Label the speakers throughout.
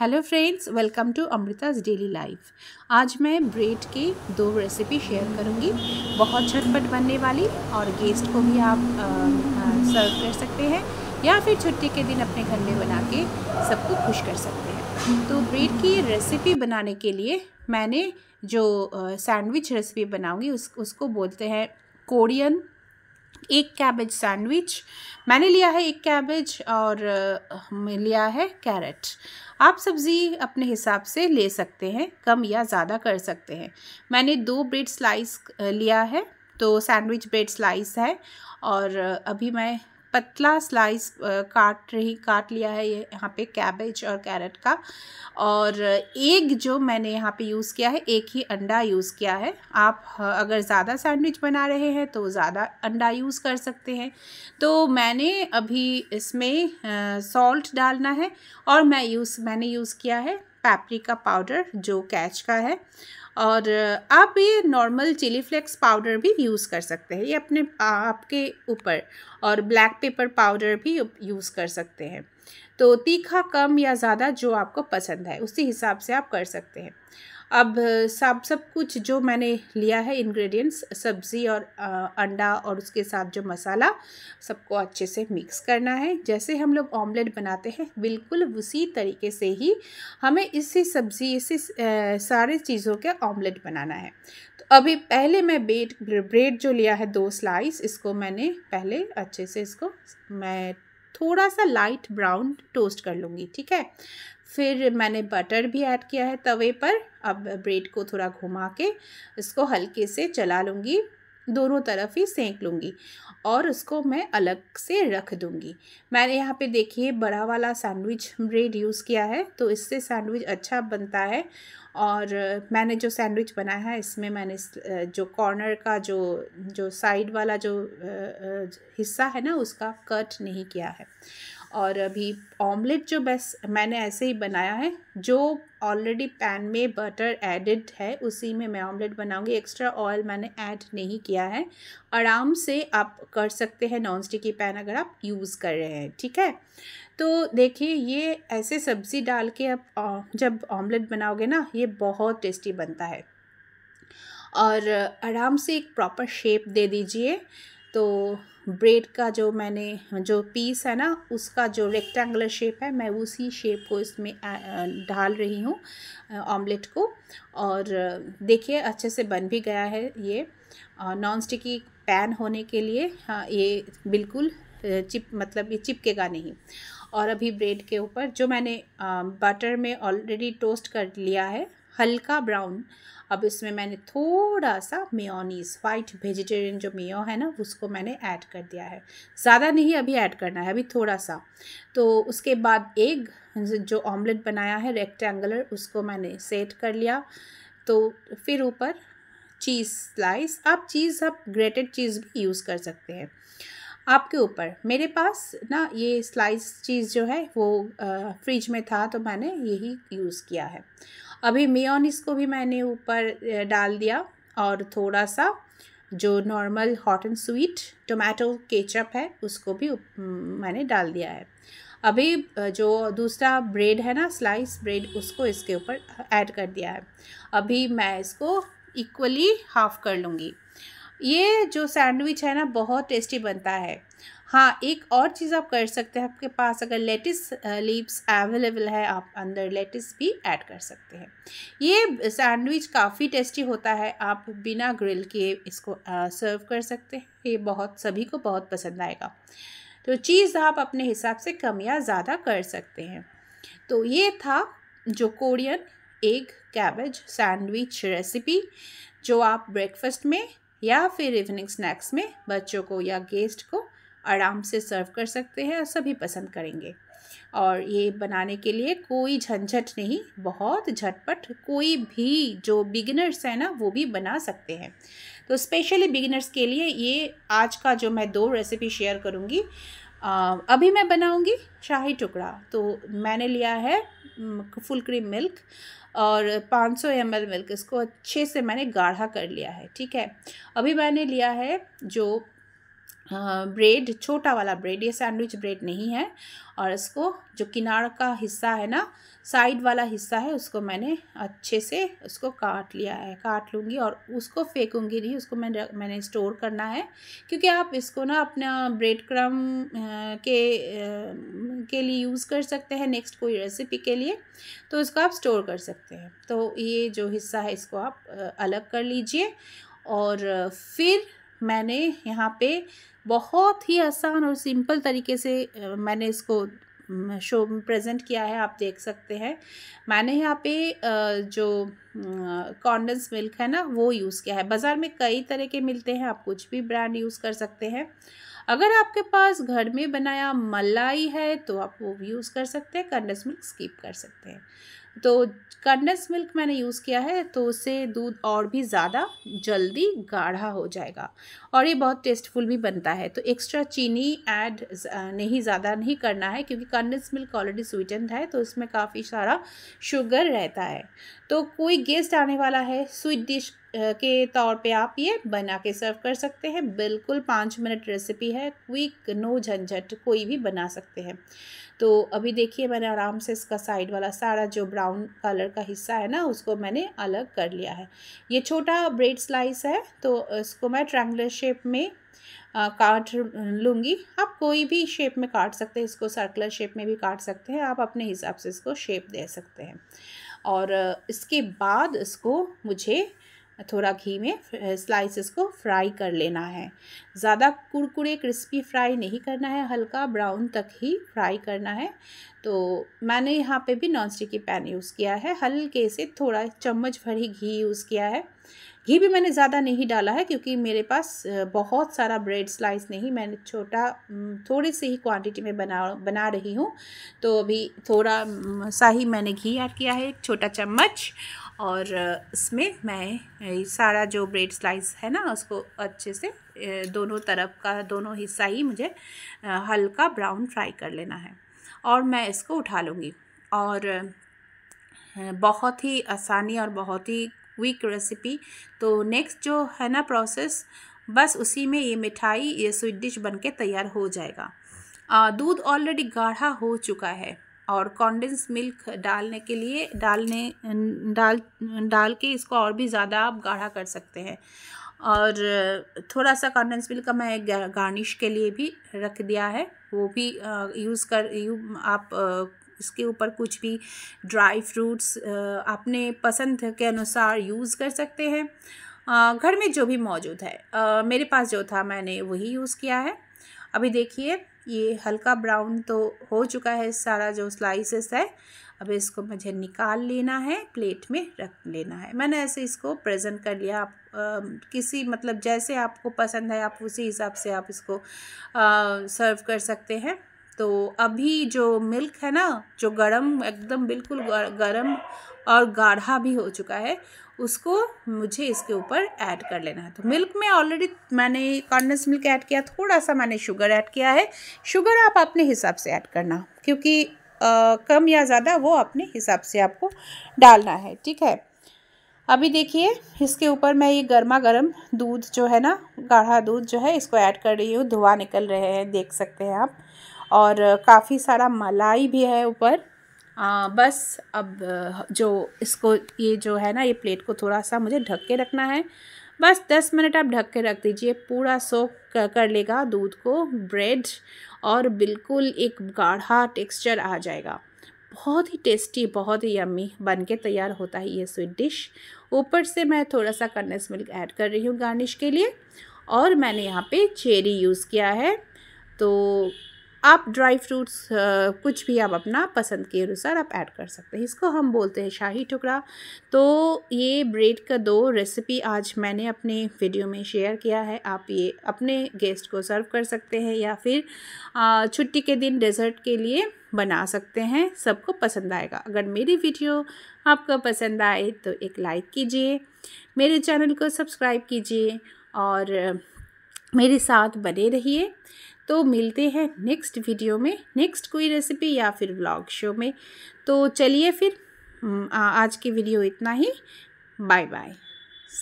Speaker 1: hello friends welcome to Amrita's daily life आज मैं bread के दो रेसिपी शेयर करूंगी बहुत झटपट बनने वाली और गेस्ट को भी आप आ, आ, सर्व कर सकते हैं या फिर छुट्टी के दिन अपने घर में बना के सबको खुश कर सकते हैं तो ब्रेड की रेसिपी बनाने के लिए मैंने जो सैंडविच रेसिपी बनाऊंगी उस उसको बोलते हैं कोरियन एक कैबेज सैंडविच मैंने लिया है एक कैबेज और लिया है कैरेट आप सब्ज़ी अपने हिसाब से ले सकते हैं कम या ज़्यादा कर सकते हैं मैंने दो ब्रेड स्लाइस लिया है तो सैंडविच ब्रेड स्लाइस है और अभी मैं पतला स्लाइस काट रही काट लिया है ये यहाँ पे कैबेज और कैरेट का और एक जो मैंने यहाँ पे यूज़ किया है एक ही अंडा यूज़ किया है आप अगर ज़्यादा सैंडविच बना रहे हैं तो ज़्यादा अंडा यूज़ कर सकते हैं तो मैंने अभी इसमें सॉल्ट डालना है और मैं यूज़ मैंने यूज़ किया है पैपरी का पाउडर जो कैच का है और आप ये नॉर्मल चिली फ्लेक्स पाउडर भी यूज़ कर सकते हैं ये अपने आपके ऊपर और ब्लैक पेपर पाउडर भी यूज़ कर सकते हैं तो तीखा कम या ज़्यादा जो आपको पसंद है उसी हिसाब से आप कर सकते हैं अब सब सब कुछ जो मैंने लिया है इंग्रेडिएंट्स सब्ज़ी और अंडा और उसके साथ जो मसाला सबको अच्छे से मिक्स करना है जैसे हम लोग ऑमलेट बनाते हैं बिल्कुल उसी तरीके से ही हमें इसी सब्ज़ी इसी सारे चीज़ों के ऑमलेट बनाना है तो अभी पहले मैं बेट ब्रेड जो लिया है दो स्लाइस इसको मैंने पहले अच्छे से इसको मैं थोड़ा सा लाइट ब्राउन टोस्ट कर लूँगी ठीक है फिर मैंने बटर भी ऐड किया है तवे पर अब ब्रेड को थोड़ा घुमा के इसको हल्के से चला लूँगी दोनों तरफ ही सेंक लूँगी और उसको मैं अलग से रख दूँगी मैंने यहाँ पे देखिए बड़ा वाला सैंडविच ब्रेड यूज़ किया है तो इससे सैंडविच अच्छा बनता है और मैंने जो सैंडविच बनाया है इसमें मैंने जो कॉर्नर का जो जो साइड वाला जो हिस्सा है ना उसका कट नहीं किया है और अभी ऑमलेट जो बस मैंने ऐसे ही बनाया है जो ऑलरेडी पैन में बटर एडेड है उसी में मैं ऑमलेट बनाऊंगी एक्स्ट्रा ऑयल मैंने ऐड नहीं किया है आराम से आप कर सकते हैं नॉन स्टिकी पैन अगर आप यूज़ कर रहे हैं ठीक है तो देखिए ये ऐसे सब्ज़ी डाल के आप जब ऑमलेट बनाओगे ना ये बहुत टेस्टी बनता है और आराम से एक प्रॉपर शेप दे दीजिए तो ब्रेड का जो मैंने जो पीस है ना उसका जो रेक्टेंगुलर शेप है मैं उसी शेप को इसमें डाल रही हूँ ऑमलेट को और देखिए अच्छे से बन भी गया है ये नॉन स्टिकी पैन होने के लिए हाँ ये बिल्कुल चिप मतलब ये चिपकेगा नहीं और अभी ब्रेड के ऊपर जो मैंने बटर में ऑलरेडी टोस्ट कर लिया है हल्का ब्राउन अब इसमें मैंने थोड़ा सा मेयोनीस वाइट वेजिटेरियन जो मेयो है ना उसको मैंने ऐड कर दिया है ज़्यादा नहीं अभी ऐड करना है अभी थोड़ा सा तो उसके बाद एग जो ऑमलेट बनाया है रेक्टेंगुलर उसको मैंने सेट कर लिया तो फिर ऊपर चीज़ स्लाइस आप चीज़ आप ग्रेटेड चीज़ भी यूज़ कर सकते हैं आपके ऊपर मेरे पास ना ये स्लाइस चीज़ जो है वो फ्रिज में था तो मैंने यही यूज़ किया है अभी मेयोनिस को भी मैंने ऊपर डाल दिया और थोड़ा सा जो normal hot and sweet tomato ketchup है उसको भी मैंने डाल दिया है अभी जो दूसरा ब्रेड है ना स्लाइस ब्रेड उसको इसके ऊपर ऐड कर दिया है अभी मैं इसको इक्वली हाफ़ कर लूँगी ये जो सैंडविच है ना बहुत टेस्टी बनता है हाँ एक और चीज़ आप कर सकते हैं आपके पास अगर लेटिस लीव्स अवेलेबल है आप अंदर लेटिस भी ऐड कर सकते हैं ये सैंडविच काफ़ी टेस्टी होता है आप बिना ग्रिल किए इसको सर्व कर सकते हैं ये बहुत सभी को बहुत पसंद आएगा तो चीज़ आप अपने हिसाब से कम या ज़्यादा कर सकते हैं तो ये था जो Korean egg cabbage sandwich recipe जो आप ब्रेकफास्ट में या फिर इवनिंग स्नैक्स में बच्चों को या गेस्ट को आराम से सर्व कर सकते हैं और सभी पसंद करेंगे और ये बनाने के लिए कोई झंझट नहीं बहुत झटपट कोई भी जो बिगिनर्स है ना वो भी बना सकते हैं तो स्पेशली बिगिनर्स के लिए ये आज का जो मैं दो रेसिपी शेयर करूँगी अभी मैं बनाऊंगी शाही टुकड़ा तो मैंने लिया है फुल क्रीम मिल्क और 500 सौ एम मिल्क इसको अच्छे से मैंने गाढ़ा कर लिया है ठीक है अभी मैंने लिया है जो ब्रेड छोटा वाला ब्रेड ये सैंडविच ब्रेड नहीं है और इसको जो किनार का हिस्सा है ना साइड वाला हिस्सा है उसको मैंने अच्छे से उसको काट लिया है काट लूँगी और उसको फेंकूँगी नहीं उसको मैं मैंने स्टोर करना है क्योंकि आप इसको ना अपना ब्रेड क्रम के के लिए यूज़ कर सकते हैं नेक्स्ट कोई रेसिपी के लिए तो इसको आप स्टोर कर सकते हैं तो ये जो हिस्सा है इसको आप अलग कर लीजिए और फिर मैंने यहाँ पे बहुत ही आसान और सिंपल तरीके से मैंने इसको शो प्रेजेंट किया है आप देख सकते हैं मैंने यहाँ पे जो कॉन्डेंस मिल्क है ना वो यूज़ किया है बाज़ार में कई तरह के मिलते हैं आप कुछ भी ब्रांड यूज़ कर सकते हैं अगर आपके पास घर में बनाया मलाई है तो आप वो भी यूज़ कर सकते हैं कॉन्डेंस मिल्क स्किप कर सकते हैं तो कंडेंस मिल्क मैंने यूज़ किया है तो उससे दूध और भी ज़्यादा जल्दी गाढ़ा हो जाएगा और ये बहुत टेस्टफुल भी बनता है तो एक्स्ट्रा चीनी ऐड नहीं ज़्यादा नहीं करना है क्योंकि कंडेंस मिल्क ऑलरेडी स्वीटेंड है तो इसमें काफ़ी सारा शुगर रहता है तो कोई गेस्ट आने वाला है स्वीट डिश के तौर पे आप ये बना के सर्व कर सकते हैं बिल्कुल पाँच मिनट रेसिपी है क्विक नो झंझट कोई भी बना सकते हैं तो अभी देखिए मैंने आराम से इसका साइड वाला सारा जो ब्राउन कलर का हिस्सा है ना उसको मैंने अलग कर लिया है ये छोटा ब्रेड स्लाइस है तो इसको मैं ट्रैंगुलर शेप में काट लूँगी आप कोई भी शेप में काट सकते हैं इसको सर्कुलर शेप में भी काट सकते हैं आप अपने हिसाब से इसको शेप दे सकते हैं और इसके बाद इसको मुझे थोड़ा घी में स्लाइसेस को फ्राई कर लेना है ज़्यादा कुरकुरे क्रिस्पी फ्राई नहीं करना है हल्का ब्राउन तक ही फ्राई करना है तो मैंने यहाँ पे भी नॉन स्टिकी पैन यूज़ किया है हल्के से थोड़ा चम्मच भर ही घी यूज़ किया है घी भी मैंने ज़्यादा नहीं डाला है क्योंकि मेरे पास बहुत सारा ब्रेड स्लाइस नहीं मैंने छोटा थोड़ी सी ही क्वांटिटी में बना बना रही हूँ तो अभी थोड़ा सा ही मैंने घी ऐड किया है एक छोटा चम्मच और इसमें मैं सारा जो ब्रेड स्लाइस है ना उसको अच्छे से दोनों तरफ का दोनों हिस्सा ही मुझे हल्का ब्राउन फ्राई कर लेना है और मैं इसको उठा लूँगी और बहुत ही आसानी और बहुत ही क्विक रेसिपी तो नेक्स्ट जो है ना प्रोसेस बस उसी में ये मिठाई ये स्वीट डिश बन के तैयार हो जाएगा दूध ऑलरेडी गाढ़ा हो चुका है और कॉन्डेंस मिल्क डालने के लिए डालने डाल डाल के इसको और भी ज़्यादा आप गाढ़ा कर सकते हैं और थोड़ा सा कॉन्डेंस मिल्क का मैं गार्निश के लिए भी रख दिया है वो भी यूज़ कर यू आप इसके ऊपर कुछ भी ड्राई फ्रूट्स अपने पसंद के अनुसार यूज़ कर सकते हैं घर में जो भी मौजूद है मेरे पास जो था मैंने वही यूज़ किया है अभी देखिए ये हल्का ब्राउन तो हो चुका है सारा जो स्लाइसेस है अब इसको मुझे निकाल लेना है प्लेट में रख लेना है मैंने ऐसे इसको प्रेजेंट कर लिया आप आ, किसी मतलब जैसे आपको पसंद है आप उसी हिसाब से आप इसको सर्व कर सकते हैं तो अभी जो मिल्क है ना जो गरम एकदम बिल्कुल गरम और गाढ़ा भी हो चुका है उसको मुझे इसके ऊपर ऐड कर लेना है तो मिल्क में ऑलरेडी मैंने कॉन्डेंस मिल्क ऐड किया थोड़ा सा मैंने शुगर ऐड किया है शुगर आप अपने हिसाब से ऐड करना क्योंकि आ, कम या ज़्यादा वो अपने हिसाब से आपको डालना है ठीक है अभी देखिए इसके ऊपर मैं ये गर्मा गर्म दूध जो है ना गाढ़ा दूध जो है इसको ऐड कर रही हूँ धुआँ निकल रहे हैं देख सकते हैं आप और काफ़ी सारा मलाई भी है ऊपर आ, हाँ, बस अब जो इसको ये जो है ना ये प्लेट को थोड़ा सा मुझे ढक के रखना है बस दस मिनट आप ढक के रख दीजिए पूरा सोख कर, कर लेगा दूध को ब्रेड और बिल्कुल एक गाढ़ा टेक्सचर आ जाएगा बहुत ही टेस्टी बहुत ही यम्मी बन के तैयार होता है ये स्वीट डिश ऊपर से मैं थोड़ा सा कंडेंस मिल्क ऐड कर रही हूँ गार्निश के लिए और मैंने यहाँ पे चेरी यूज़ किया है तो आप ड्राई फ्रूट्स कुछ भी आप अपना पसंद के अनुसार आप ऐड कर सकते हैं इसको हम बोलते हैं शाही टुकड़ा तो ये ब्रेड का दो रेसिपी आज मैंने अपने वीडियो में शेयर किया है आप ये अपने गेस्ट को सर्व कर सकते हैं या फिर छुट्टी के दिन डेजर्ट के लिए बना सकते हैं सबको पसंद आएगा अगर मेरी वीडियो आपको पसंद आए तो एक लाइक कीजिए मेरे चैनल को सब्सक्राइब कीजिए और मेरे साथ बने रहिए तो मिलते हैं नेक्स्ट वीडियो में नेक्स्ट कोई रेसिपी या फिर व्लॉग शो में तो चलिए फिर हम्म, आज की वीडियो इतना ही बाय बाय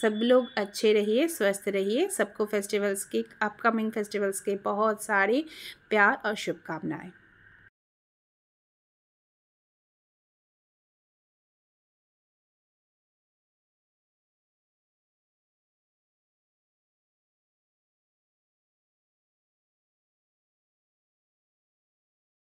Speaker 1: सब लोग अच्छे रहिए स्वस्थ रहिए सबको फेस्टिवल्स की अपकमिंग फेस्टिवल्स के बहुत सारे प्यार और शुभकामनाएं